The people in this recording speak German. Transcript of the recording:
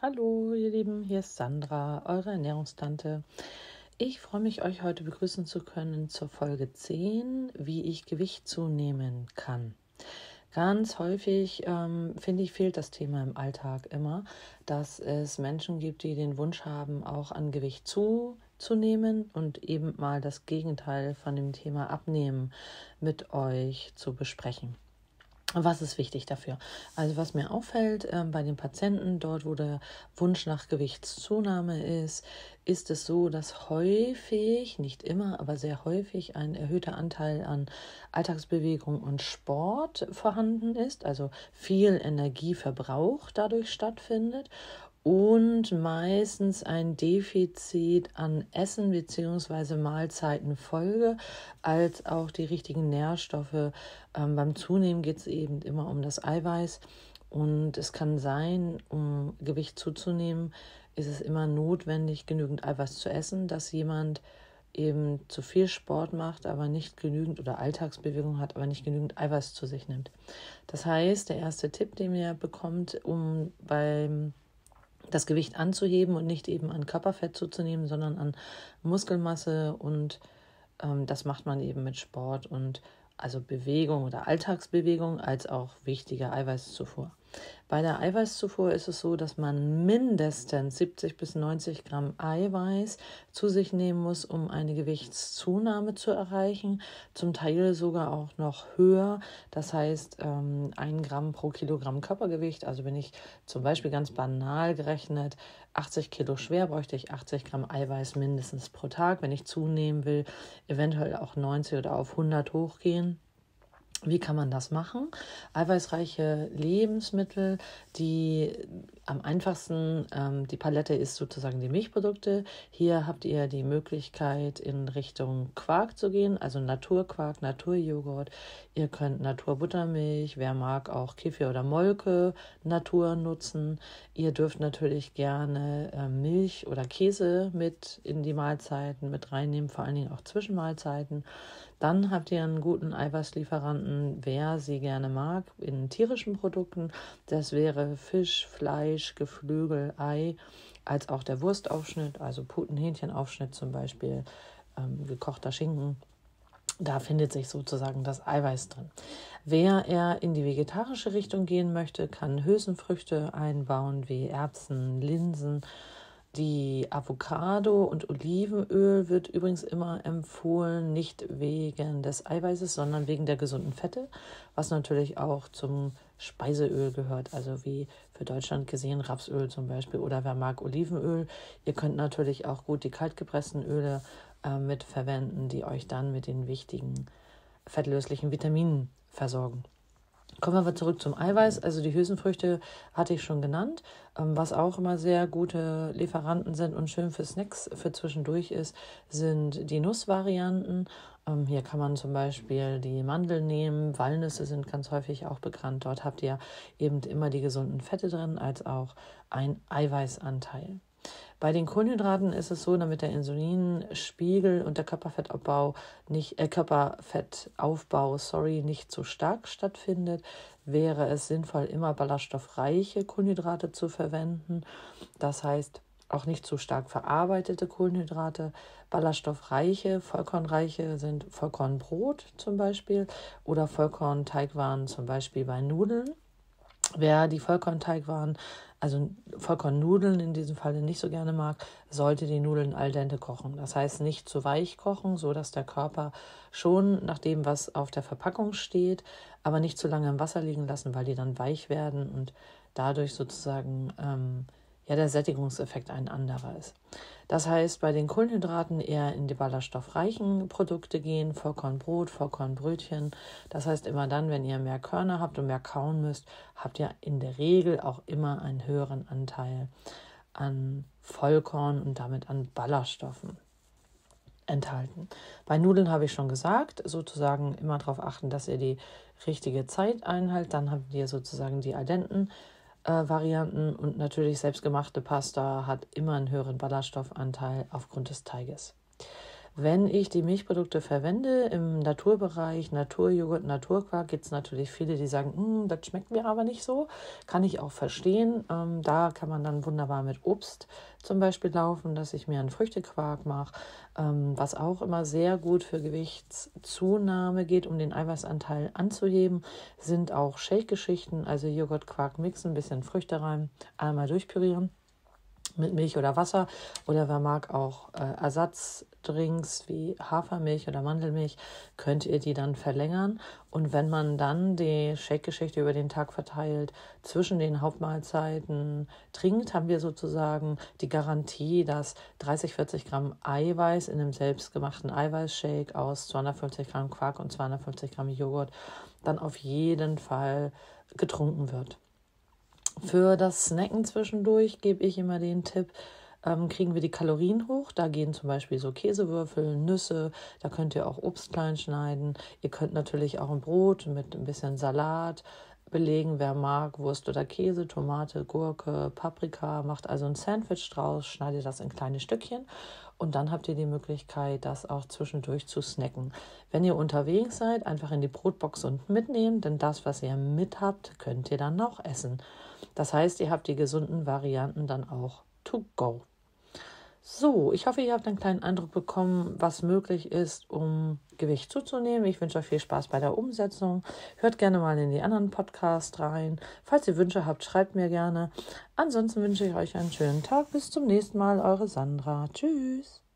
Hallo, ihr Lieben, hier ist Sandra, eure Ernährungstante. Ich freue mich, euch heute begrüßen zu können zur Folge 10, wie ich Gewicht zunehmen kann. Ganz häufig, ähm, finde ich, fehlt das Thema im Alltag immer, dass es Menschen gibt, die den Wunsch haben, auch an Gewicht zuzunehmen und eben mal das Gegenteil von dem Thema Abnehmen mit euch zu besprechen. Was ist wichtig dafür? Also was mir auffällt äh, bei den Patienten, dort wo der Wunsch nach Gewichtszunahme ist, ist es so, dass häufig, nicht immer, aber sehr häufig ein erhöhter Anteil an Alltagsbewegung und Sport vorhanden ist, also viel Energieverbrauch dadurch stattfindet und meistens ein Defizit an Essen bzw. Mahlzeitenfolge, als auch die richtigen Nährstoffe. Ähm, beim Zunehmen geht es eben immer um das Eiweiß und es kann sein, um Gewicht zuzunehmen, ist es immer notwendig, genügend Eiweiß zu essen, dass jemand eben zu viel Sport macht, aber nicht genügend oder Alltagsbewegung hat, aber nicht genügend Eiweiß zu sich nimmt. Das heißt, der erste Tipp, den ihr bekommt, um beim das Gewicht anzuheben und nicht eben an Körperfett zuzunehmen, sondern an Muskelmasse und ähm, das macht man eben mit Sport und also Bewegung oder Alltagsbewegung als auch wichtiger Eiweißzufuhr. Bei der Eiweißzufuhr ist es so, dass man mindestens 70 bis 90 Gramm Eiweiß zu sich nehmen muss, um eine Gewichtszunahme zu erreichen, zum Teil sogar auch noch höher, das heißt ähm, 1 Gramm pro Kilogramm Körpergewicht. Also wenn ich zum Beispiel ganz banal gerechnet 80 Kilo schwer, bräuchte ich 80 Gramm Eiweiß mindestens pro Tag, wenn ich zunehmen will, eventuell auch 90 oder auf 100 hochgehen. Wie kann man das machen? Eiweißreiche Lebensmittel, die am einfachsten, ähm, die Palette ist sozusagen die Milchprodukte. Hier habt ihr die Möglichkeit, in Richtung Quark zu gehen, also Naturquark, Naturjoghurt. Ihr könnt Naturbuttermilch, wer mag auch Kefir oder Molke, Natur nutzen. Ihr dürft natürlich gerne äh, Milch oder Käse mit in die Mahlzeiten mit reinnehmen, vor allen Dingen auch Zwischenmahlzeiten. Dann habt ihr einen guten Eiweißlieferanten, wer sie gerne mag, in tierischen Produkten. Das wäre Fisch, Fleisch, Fleisch, Geflügel, Ei, als auch der Wurstaufschnitt, also Putenhähnchenaufschnitt zum Beispiel, ähm, gekochter Schinken. Da findet sich sozusagen das Eiweiß drin. Wer eher in die vegetarische Richtung gehen möchte, kann Hülsenfrüchte einbauen wie Erbsen, Linsen, die Avocado und Olivenöl wird übrigens immer empfohlen, nicht wegen des Eiweißes, sondern wegen der gesunden Fette, was natürlich auch zum Speiseöl gehört, also wie für Deutschland gesehen Rapsöl zum Beispiel oder wer mag Olivenöl. Ihr könnt natürlich auch gut die kaltgepressten Öle äh, mit die euch dann mit den wichtigen fettlöslichen Vitaminen versorgen. Kommen wir aber zurück zum Eiweiß. Also die Hülsenfrüchte hatte ich schon genannt, ähm, was auch immer sehr gute Lieferanten sind und schön für Snacks für zwischendurch ist, sind die Nussvarianten. Ähm, hier kann man zum Beispiel die Mandeln nehmen, Walnüsse sind ganz häufig auch bekannt. Dort habt ihr eben immer die gesunden Fette drin, als auch ein Eiweißanteil. Bei den Kohlenhydraten ist es so, damit der Insulinspiegel und der Körperfettabbau nicht, äh, Körperfettaufbau, sorry, nicht zu stark stattfindet, wäre es sinnvoll, immer ballaststoffreiche Kohlenhydrate zu verwenden. Das heißt, auch nicht zu stark verarbeitete Kohlenhydrate. Ballaststoffreiche, vollkornreiche sind Vollkornbrot zum Beispiel oder Vollkornteigwaren zum Beispiel bei Nudeln. Wer die Vollkornteigwaren, also Vollkornnudeln in diesem Falle nicht so gerne mag, sollte die Nudeln al dente kochen. Das heißt nicht zu weich kochen, so dass der Körper schon nach dem, was auf der Verpackung steht, aber nicht zu lange im Wasser liegen lassen, weil die dann weich werden und dadurch sozusagen ähm, ja der Sättigungseffekt ein anderer ist. Das heißt, bei den Kohlenhydraten eher in die ballaststoffreichen Produkte gehen, Vollkornbrot, Vollkornbrötchen. Das heißt, immer dann, wenn ihr mehr Körner habt und mehr kauen müsst, habt ihr in der Regel auch immer einen höheren Anteil an Vollkorn und damit an Ballaststoffen enthalten. Bei Nudeln habe ich schon gesagt, sozusagen immer darauf achten, dass ihr die richtige Zeit einhaltet. Dann habt ihr sozusagen die Aldenten äh, Varianten und natürlich selbstgemachte Pasta hat immer einen höheren Ballaststoffanteil aufgrund des Teiges. Wenn ich die Milchprodukte verwende im Naturbereich, Naturjoghurt, Naturquark, gibt es natürlich viele, die sagen, hm, das schmeckt mir aber nicht so. Kann ich auch verstehen. Ähm, da kann man dann wunderbar mit Obst zum Beispiel laufen, dass ich mir einen Früchtequark mache, ähm, was auch immer sehr gut für Gewichtszunahme geht, um den Eiweißanteil anzuheben. Sind auch Shake-Geschichten, also Joghurt, Quark mixen, ein bisschen Früchte rein, einmal durchpürieren mit Milch oder Wasser oder wer mag auch äh, Ersatzdrinks wie Hafermilch oder Mandelmilch, könnt ihr die dann verlängern. Und wenn man dann die Shake-Geschichte über den Tag verteilt zwischen den Hauptmahlzeiten trinkt, haben wir sozusagen die Garantie, dass 30, 40 Gramm Eiweiß in einem selbstgemachten Eiweißshake aus 250 Gramm Quark und 250 Gramm Joghurt dann auf jeden Fall getrunken wird. Für das Snacken zwischendurch gebe ich immer den Tipp, ähm, kriegen wir die Kalorien hoch. Da gehen zum Beispiel so Käsewürfel, Nüsse, da könnt ihr auch Obst klein schneiden. Ihr könnt natürlich auch ein Brot mit ein bisschen Salat belegen, wer mag, Wurst oder Käse, Tomate, Gurke, Paprika, macht also ein Sandwich draus, schneidet das in kleine Stückchen und dann habt ihr die Möglichkeit, das auch zwischendurch zu snacken. Wenn ihr unterwegs seid, einfach in die Brotbox und mitnehmen, denn das, was ihr mit habt, könnt ihr dann noch essen. Das heißt, ihr habt die gesunden Varianten dann auch to go. So, ich hoffe, ihr habt einen kleinen Eindruck bekommen, was möglich ist, um Gewicht zuzunehmen. Ich wünsche euch viel Spaß bei der Umsetzung. Hört gerne mal in die anderen Podcasts rein. Falls ihr Wünsche habt, schreibt mir gerne. Ansonsten wünsche ich euch einen schönen Tag. Bis zum nächsten Mal, eure Sandra. Tschüss.